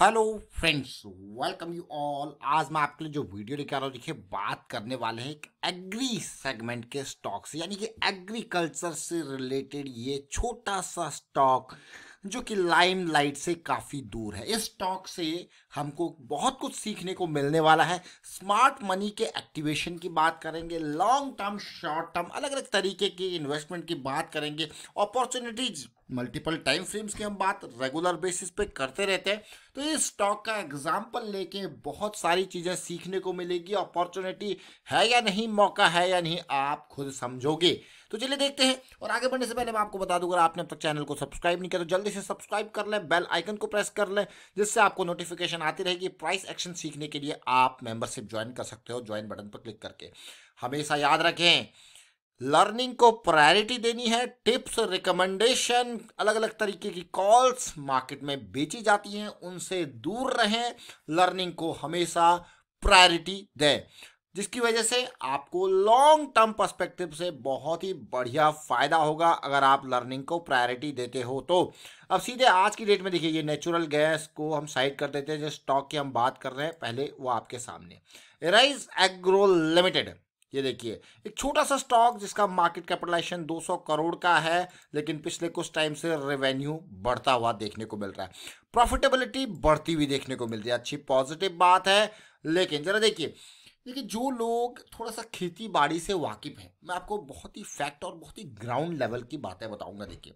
hello friends welcome you all आज मैं आपके लिए जो वीडियो लेकर आ रहा हूँ देखिए बात करने वाले हैं एक एग्री सेगमेंट के स्टॉक से यानी कि एग्रीकल्चर से रिलेटेड ये छोटा सा स्टॉक जो कि लाइम लाइट से काफ़ी दूर है इस स्टॉक से हमको बहुत कुछ सीखने को मिलने वाला है स्मार्ट मनी के एक्टिवेशन की बात करेंगे लॉन्ग टर्म शॉर्ट टर्म अलग अलग तरीके की इन्वेस्टमेंट की बात करेंगे अपॉर्चुनिटीज मल्टीपल टाइम फ्रेम्स की हम बात रेगुलर बेसिस पे करते रहते हैं तो इस स्टॉक का एग्जाम्पल लेके बहुत सारी चीज़ें सीखने को मिलेगी अपॉर्चुनिटी है या नहीं मौका है या नहीं आप खुद समझोगे तो चलिए देखते हैं और आगे बढ़ने से पहले मैं आपको बता दूँ अगर आपने अब तक चैनल को सब्सक्राइब नहीं किया तो जल्दी से सब्सक्राइब कर लें बेल आइकन को प्रेस कर लें जिससे आपको नोटिफिकेशन आती रहेगी प्राइस एक्शन सीखने के लिए आप मेंबरशिप ज्वाइन कर सकते हो ज्वाइन बटन पर क्लिक करके हमेशा याद रखें लर्निंग को प्रायोरिटी देनी है टिप्स रिकमेंडेशन अलग अलग तरीके की कॉल्स मार्केट में बेची जाती हैं उनसे दूर रहें लर्निंग को हमेशा प्रायोरिटी दें जिसकी वजह से आपको लॉन्ग टर्म पर्सपेक्टिव से बहुत ही बढ़िया फायदा होगा अगर आप लर्निंग को प्रायोरिटी देते हो तो अब सीधे आज की डेट में देखिए ये नेचुरल गैस को हम साइड कर देते हैं जो स्टॉक की हम बात कर रहे हैं पहले वो आपके सामने एराइज एग्रो लिमिटेड ये देखिए एक छोटा सा स्टॉक जिसका मार्केट कैपिटलाइजेशन 200 करोड़ का है लेकिन पिछले कुछ टाइम से रेवेन्यू बढ़ता हुआ देखने को मिल रहा है प्रॉफिटेबिलिटी बढ़ती हुई देखने को मिल रही है अच्छी पॉजिटिव बात है लेकिन ज़रा देखिए देखिए जो लोग थोड़ा सा खेती बाड़ी से वाकिफ़ हैं मैं आपको बहुत ही फैक्ट और बहुत ही ग्राउंड लेवल की बातें बताऊंगा देखिए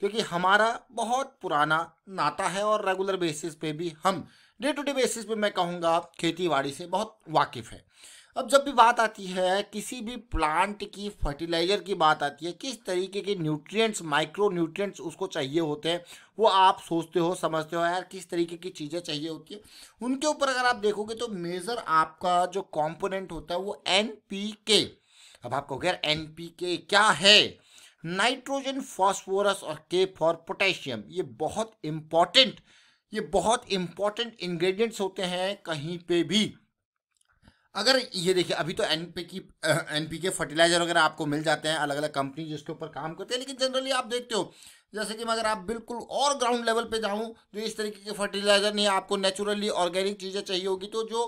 क्योंकि हमारा बहुत पुराना नाता है और रेगुलर बेसिस पे भी हम डे टू डे बेसिस पे मैं कहूँगा खेती बाड़ी से बहुत वाकिफ़ है अब जब भी बात आती है किसी भी प्लांट की फर्टिलाइज़र की बात आती है किस तरीके के न्यूट्रिएंट्स माइक्रो न्यूट्रिएंट्स उसको चाहिए होते हैं वो आप सोचते हो समझते हो यार किस तरीके की चीज़ें चाहिए होती है उनके ऊपर अगर आप देखोगे तो मेज़र आपका जो कॉम्पोनेंट होता है वो एन अब आप कहोगे यार एन क्या है नाइट्रोजन फॉस्फोरस और के फॉर पोटेशियम ये बहुत इम्पॉर्टेंट ये बहुत इम्पॉर्टेंट इन्ग्रीडियंट्स होते हैं कहीं पे भी अगर ये देखिए अभी तो एन पी की एन पी के फर्टिलाइजर वगैरह आपको मिल जाते हैं अलग अलग कंपनी जिसके ऊपर काम करते हैं लेकिन जनरली आप देखते हो जैसे कि मैं अगर आप बिल्कुल और ग्राउंड लेवल पे जाऊँ तो इस तरीके के फर्टिलाइज़र नहीं आपको नेचुरली ऑर्गेनिक चीज़ें चाहिए होगी तो जो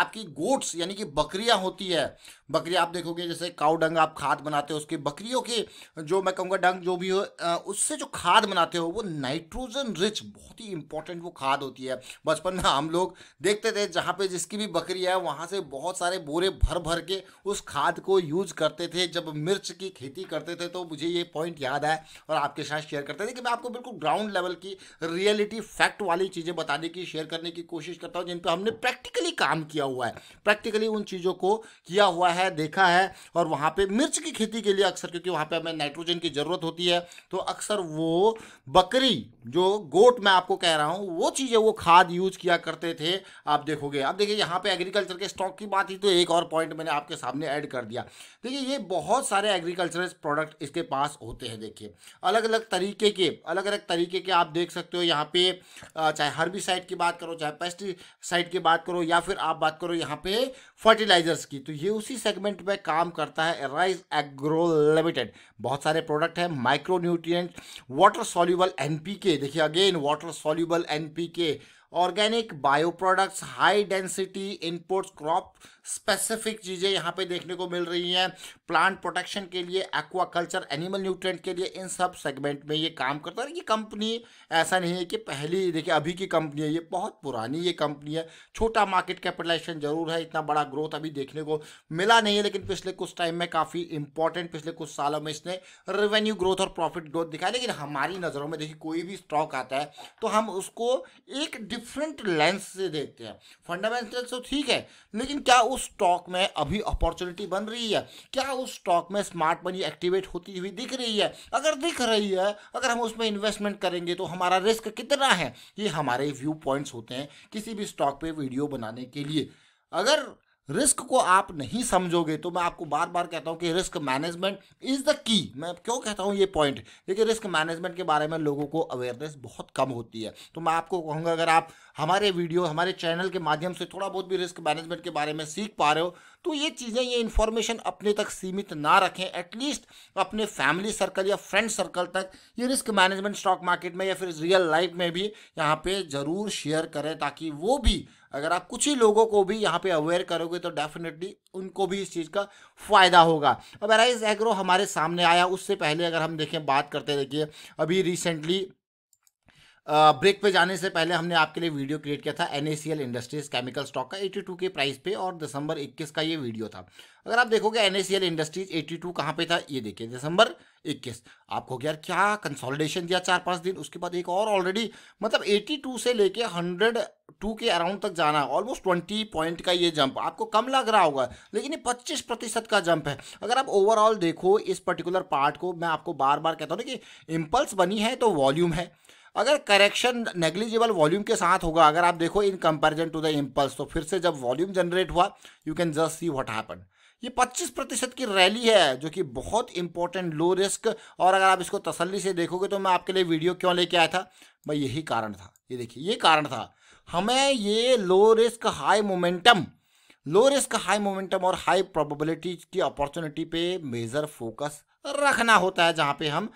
आपकी गोट्स यानी कि बकरियाँ होती है बकरियाँ आप देखोगे जैसे काउ डंग आप खाद बनाते हो उसकी बकरियों के जो मैं कहूँगा डंग जो भी हो उससे जो खाद बनाते हो वो नाइट्रोजन रिच बहुत ही इंपॉर्टेंट वो खाद होती है बचपन में हम लोग देखते थे जहाँ पर जिसकी भी बकरी है वहाँ से बहुत सारे बोरे भर भर के उस खाद को यूज़ करते थे जब मिर्च की खेती करते थे तो मुझे ये पॉइंट याद है और आपके साथ शेयर शेयर करते थे कि मैं आपको बिल्कुल ग्राउंड लेवल की रियलिटी फैक्ट वाली चीज़ें बताने की शेयर करने की कोशिश करता हूँ जिन पर हमने प्रैक्टिकली काम किया हुआ है प्रैक्टिकली उन चीज़ों को किया हुआ है देखा है और वहाँ पर मिर्च की खेती के लिए अक्सर क्योंकि वहाँ पर हमें नाइट्रोजन की ज़रूरत होती है तो अक्सर वो बकरी जो गोट मैं आपको कह रहा हूँ वो चीज़ें वो खाद यूज किया करते थे आप देखोगे आप देखिए यहाँ पे एग्रीकल्चर के स्टॉक की बात ही तो एक और पॉइंट मैंने आपके सामने ऐड कर दिया देखिए ये बहुत सारे एग्रीकल्चरल प्रोडक्ट इसके पास होते हैं देखिए अलग अलग तरीके तरीके के अलग अलग तरीके के आप देख सकते हो यहाँ पे चाहे हर्बिसाइड की बात करो चाहे पेस्टिसाइड की बात करो या फिर आप बात करो यहाँ पे फर्टिलाइजर्स की तो ये उसी सेगमेंट में काम करता है राइस एग्रो लिमिटेड बहुत सारे प्रोडक्ट हैं micro nutrient water soluble and देखिए again water soluble and organic bio products high density inputs crop specific चीज़ें यहाँ पे देखने को मिल रही हैं प्लांट प्रोटेक्शन के लिए एक्वाकल्चर एनिमल न्यूट्रेंट के लिए इन सब सेगमेंट में ये काम करता है ये कंपनी ऐसा नहीं है कि पहली देखिए अभी की कंपनी है ये बहुत पुरानी ये कंपनी है छोटा मार्केट कैपिटलाइजेशन जरूर है इतना बड़ा ग्रोथ अभी देखने को मिला नहीं है लेकिन पिछले कुछ टाइम में काफ़ी इंपॉर्टेंट पिछले कुछ सालों में इसने रेवेन्यू ग्रोथ और प्रॉफिट ग्रोथ दिखाया लेकिन हमारी नज़रों में देखिए कोई भी स्टॉक आता है तो हम उसको एक डिफरेंट लेंस से देखते हैं फंडामेंटल तो ठीक है लेकिन क्या उस स्टॉक में अभी अपॉर्चुनिटी बन रही है क्या उस स्टॉक में स्मार्ट मनी एक्टिवेट होती हुई दिख रही है अगर दिख रही है अगर हम उसमें इन्वेस्टमेंट करेंगे तो हमारा रिस्क कितना है ये हमारे व्यू पॉइंट्स होते हैं किसी भी स्टॉक पे वीडियो बनाने के लिए अगर रिस्क को आप नहीं समझोगे तो मैं आपको बार बार कहता हूँ कि risk management is the key मैं क्यों कहता हूँ ये पॉइंट देखिए रिस्क मैनेजमेंट के बारे में लोगों को अवेयरनेस बहुत कम होती है तो मैं आपको कहूँगा अगर आप हमारे वीडियो हमारे चैनल के माध्यम से थोड़ा बहुत भी रिस्क मैनेजमेंट के बारे में सीख पा रहे हो तो ये चीज़ें ये इन्फॉर्मेशन अपने तक सीमित ना रखें एटलीस्ट अपने फैमिली सर्कल या फ्रेंड सर्कल तक ये रिस्क मैनेजमेंट स्टॉक मार्केट में या फिर रियल लाइफ में भी यहाँ पे ज़रूर शेयर करें ताकि वो भी अगर आप कुछ ही लोगों को भी यहाँ पे अवेयर करोगे तो डेफिनेटली उनको भी इस चीज़ का फ़ायदा होगा अब एराइज एग्रो हमारे सामने आया उससे पहले अगर हम देखें बात करते देखिए अभी रिसेंटली ब्रेक पे जाने से पहले हमने आपके लिए वीडियो क्रिएट किया था एन इंडस्ट्रीज केमिकल स्टॉक का 82 के प्राइस पे और दिसंबर 21 का ये वीडियो था अगर आप देखोगे एन इंडस्ट्रीज 82 टू कहाँ पे था ये देखिए दिसंबर 21 आपको यार क्या कंसोलिडेशन दिया चार पाँच दिन उसके बाद एक और ऑलरेडी मतलब 82 से लेके 102 के अराउंड तक जाना ऑलमोस्ट 20 पॉइंट का ये जंप आपको कम लग रहा होगा लेकिन ये 25 प्रतिशत का जंप है अगर आप ओवरऑल देखो इस पर्टिकुलर पार्ट को मैं आपको बार बार कहता हूँ ना कि इम्पल्स बनी है तो वॉल्यूम है अगर करेक्शन नेग्लिजिबल वॉल्यूम के साथ होगा अगर आप देखो in comparison to the impulse तो फिर से जब वॉल्यूम जनरेट हुआ you can just see what happen ये 25 प्रतिशत की रैली है जो कि बहुत इंपॉर्टेंट लो रिस्क और अगर आप इसको तसल्ली से देखोगे तो मैं आपके लिए वीडियो क्यों लेके आया था भाई यही कारण था ये देखिए ये कारण था हमें ये low risk high momentum low risk high momentum और हाई प्रोबेबिलिटी की अपॉर्चुनिटी पे मेजर फोकस रखना होता है जहाँ पे हम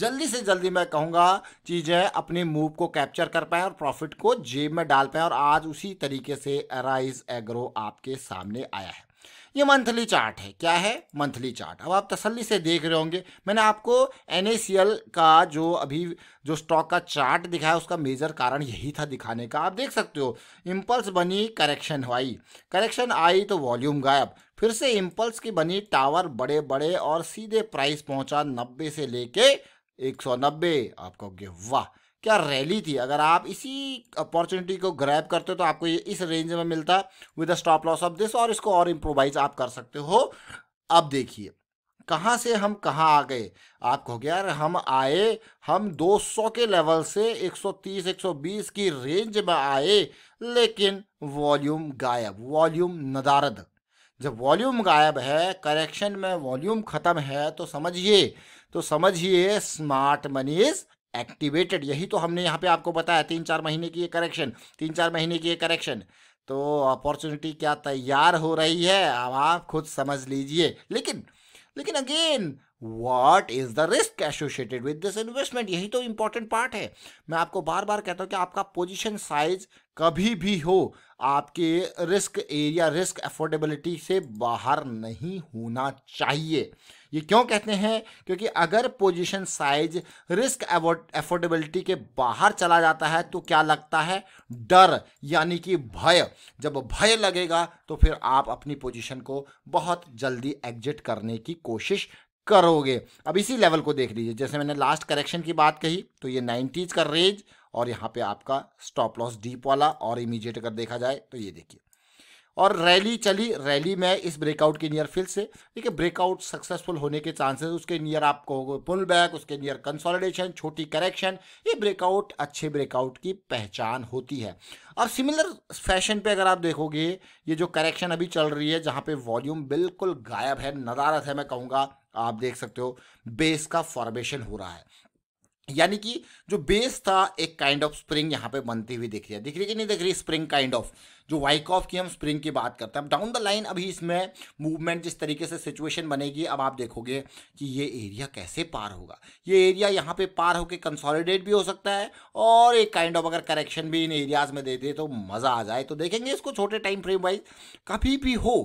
जल्दी से जल्दी मैं कहूँगा चीज़ें अपने मूव को कैप्चर कर पाएँ और प्रॉफिट को जेब में डाल पाएँ और आज उसी तरीके से राइज एग्रो आपके सामने आया है ये मंथली चार्ट है क्या है मंथली चार्ट अब आप तसल्ली से देख रहे होंगे मैंने आपको एन का जो अभी जो स्टॉक का चार्ट दिखाया उसका मेजर कारण यही था दिखाने का आप देख सकते हो इम्पल्स बनी करेक्शन आई करेक्शन आई तो वॉल्यूम गायब फिर से इम्पल्स की बनी टावर बड़े बड़े और सीधे प्राइस पहुंचा 90 से लेके 190 आप कहोगे वाह क्या रैली थी अगर आप इसी अपॉर्चुनिटी को ग्रैब करते हो तो आपको ये इस रेंज में मिलता with stop loss of this और इसको और इम्प्रोवाइज आप कर सकते हो अब देखिए कहाँ से हम कहाँ आ गए आप कहोगे यार हम आए हम 200 के लेवल से 130 120 की रेंज में आए लेकिन वॉल्यूम गायब वॉल्यूम नदारद जब वॉल्यूम गायब है करेक्शन में वॉल्यूम ख़त्म है तो समझिए तो समझिए स्मार्ट मनी इज़ एक्टिवेटेड यही तो हमने यहाँ पे आपको बताया तीन चार महीने की ये करेक्शन तीन चार महीने की ये करेक्शन तो अपॉर्चुनिटी क्या तैयार हो रही है अब आप खुद समझ लीजिए लेकिन लेकिन again what is the risk associated with this investment यही तो इंपॉर्टेंट पार्ट है मैं आपको बार बार कहता हूँ कि आपका पोजिशन साइज कभी भी हो आपके रिस्क एरिया रिस्क अफोर्डेबिलिटी से बाहर नहीं होना चाहिए ये क्यों कहते हैं क्योंकि अगर पोजीशन साइज रिस्क अफोर्डेबिलिटी के बाहर चला जाता है तो क्या लगता है डर यानी कि भय जब भय लगेगा तो फिर आप अपनी पोजीशन को बहुत जल्दी एग्जिट करने की कोशिश करोगे अब इसी लेवल को देख लीजिए जैसे मैंने लास्ट करेक्शन की बात कही तो ये नाइन्टीज़ का रेंज और यहाँ पे आपका स्टॉप लॉस डीप वाला और इमीजिएट अगर देखा जाए तो ये देखिए और रैली चली रैली में इस ब्रेकआउट के नियर फिर से देखिए ब्रेकआउट सक्सेसफुल होने के चांसेस उसके नियर आपको पुल बैक उसके नियर कंसोलिडेशन छोटी करेक्शन ये ब्रेकआउट अच्छे ब्रेकआउट की पहचान होती है अब सिमिलर फैशन पे अगर आप देखोगे ये जो करेक्शन अभी चल रही है जहाँ पे वॉल्यूम बिल्कुल गायब है नदारत है मैं कहूँगा आप देख सकते हो बेस का फॉर्मेशन हो रहा है यानी कि जो बेस था एक काइंड ऑफ स्प्रिंग यहाँ पे बनती हुई दिख रही है दिख रही है कि नहीं दिख रही स्प्रिंग काइंड ऑफ जो वाइक ऑफ की हम स्प्रिंग की बात करते हैं डाउन द लाइन अभी इसमें मूवमेंट जिस तरीके से सिचुएशन बनेगी अब आप देखोगे कि ये एरिया कैसे पार होगा ये एरिया यहाँ पे पार होकर कंसोलिडेट भी हो सकता है और एक काइंड ऑफ अगर करेक्शन भी इन एरियाज में दे दे तो मज़ा आ जाए तो देखेंगे इसको छोटे टाइम फ्रेम वाइज कभी भी हो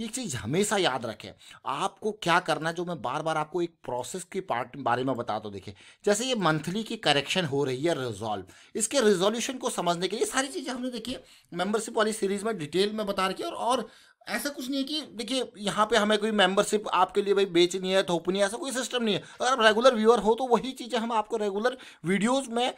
ये चीज़ हमेशा याद रखें आपको क्या करना जो मैं बार बार आपको एक प्रोसेस के पार्ट बारे में बता दो तो देखें जैसे ये मंथली की करेक्शन हो रही है रिजॉल्व इसके रिजोल्यूशन को समझने के लिए सारी चीज़ें हमने देखिए मेंबरशिप वाली सारी सीरीज में डिटेल में बता रखी है और, और ऐसा कुछ नहीं है कि देखिए यहाँ पे हमें कोई मेंबरशिप आपके लिए भाई बेचनी है थोपनी है ऐसा कोई सिस्टम नहीं है अगर आप रेगुलर व्यूअर हो तो वही चीज़ें हम आपको रेगुलर वीडियोस में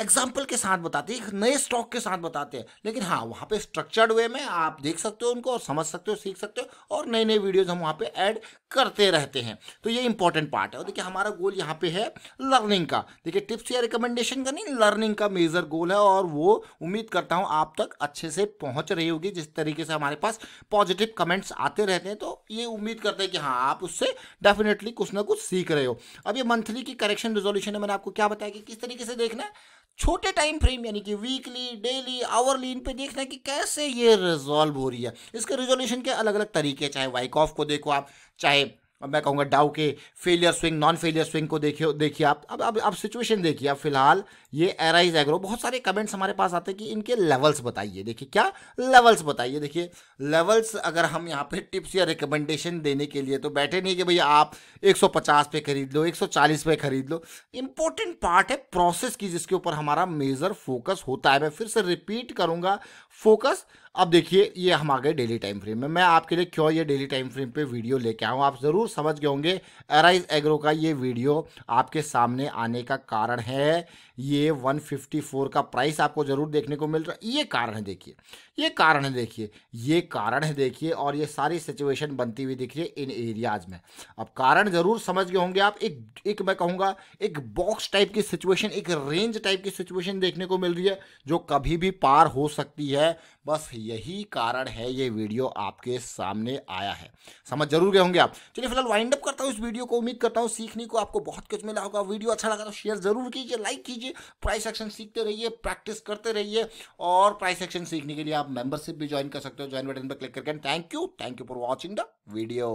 एग्जाम्पल के साथ बताते हैं एक नए स्टॉक के साथ बताते हैं लेकिन हाँ वहाँ पे स्ट्रक्चर्ड वे में आप देख सकते हो उनको और समझ सकते हो सीख सकते हो और नए नए वीडियोज हम वहाँ पे ऐड करते रहते हैं तो ये इंपॉर्टेंट पार्ट है और देखिए हमारा गोल यहाँ पे है लर्निंग का देखिए टिप्स या रिकमेंडेशन का नहीं लर्निंग का मेजर गोल है और वो उम्मीद करता हूँ आप तक अच्छे से पहुँच रही होगी जिस तरीके से हमारे पास पॉजिटिव कमेंट्स आते रहते हैं तो ये उम्मीद करते हैं कि हाँ आप उससे डेफिनेटली कुछ ना कुछ सीख रहे हो अब ये मंथली की करेक्शन रेजोल्यूशन है मैंने आपको क्या बताया कि किस तरीके से देखना है छोटे टाइम फ्रेम यानी कि वीकली डेली आवरली इन पे देखना है कि कैसे ये रिजॉल्व हो रही है इसके रिजोल्यूशन के अलग अलग तरीके चाहे वाइक ऑफ को देखो आप चाहे और मैं कहूँगा डाउ के failure swing non failure swing को देखिए देखिए आप अब अब आप सिचुएशन देखिए आप फिलहाल ये एराइज एग्रो बहुत सारे कमेंट्स हमारे पास आते हैं कि इनके लेवल्स बताइए देखिए क्या लेवल्स बताइए देखिए लेवल्स अगर हम यहाँ पे टिप्स या रिकमेंडेशन देने के लिए तो बैठे नहीं कि भैया आप 150 पे खरीद लो 140 पे खरीद लो इंपॉर्टेंट पार्ट है प्रोसेस की जिसके ऊपर हमारा मेजर फोकस होता है मैं फिर से रिपीट करूँगा फोकस अब देखिए ये हम आ गए डेली टाइम फ्रेम में मैं आपके लिए क्यों ये डेली टाइम फ्रेम पे वीडियो लेके आऊँ आप ज़रूर समझ गए होंगे एराइज एग्रो का ये वीडियो आपके सामने आने का कारण है ये 154 का प्राइस आपको ज़रूर देखने को मिल रहा है ये कारण है देखिए ये कारण है देखिए ये कारण है देखिए और ये सारी सिचुएशन बनती हुई दिख रही है इन एरियाज़ में अब कारण ज़रूर समझ गए होंगे आप एक एक मैं कहूँगा एक बॉक्स टाइप की सिचुएशन एक रेंज टाइप की सिचुएशन देखने को मिल रही है जो कभी भी पार हो सकती है बस यही कारण है ये वीडियो आपके सामने आया है समझ जरूर गए होंगे आप चलिए फिलहाल वाइंड अप करता हूँ इस वीडियो को उम्मीद करता हूँ सीखने को आपको बहुत कुछ मिला होगा वीडियो अच्छा लगा तो शेयर जरूर कीजिए लाइक कीजिए प्राइस एक्शन सीखते रहिए प्रैक्टिस करते रहिए और प्राइस एक्शन सीखने के लिए आप मेंबरशिप भी ज्वाइन कर सकते हो ज्वाइन बटन पर क्लिक करके thank you thank you for watching the video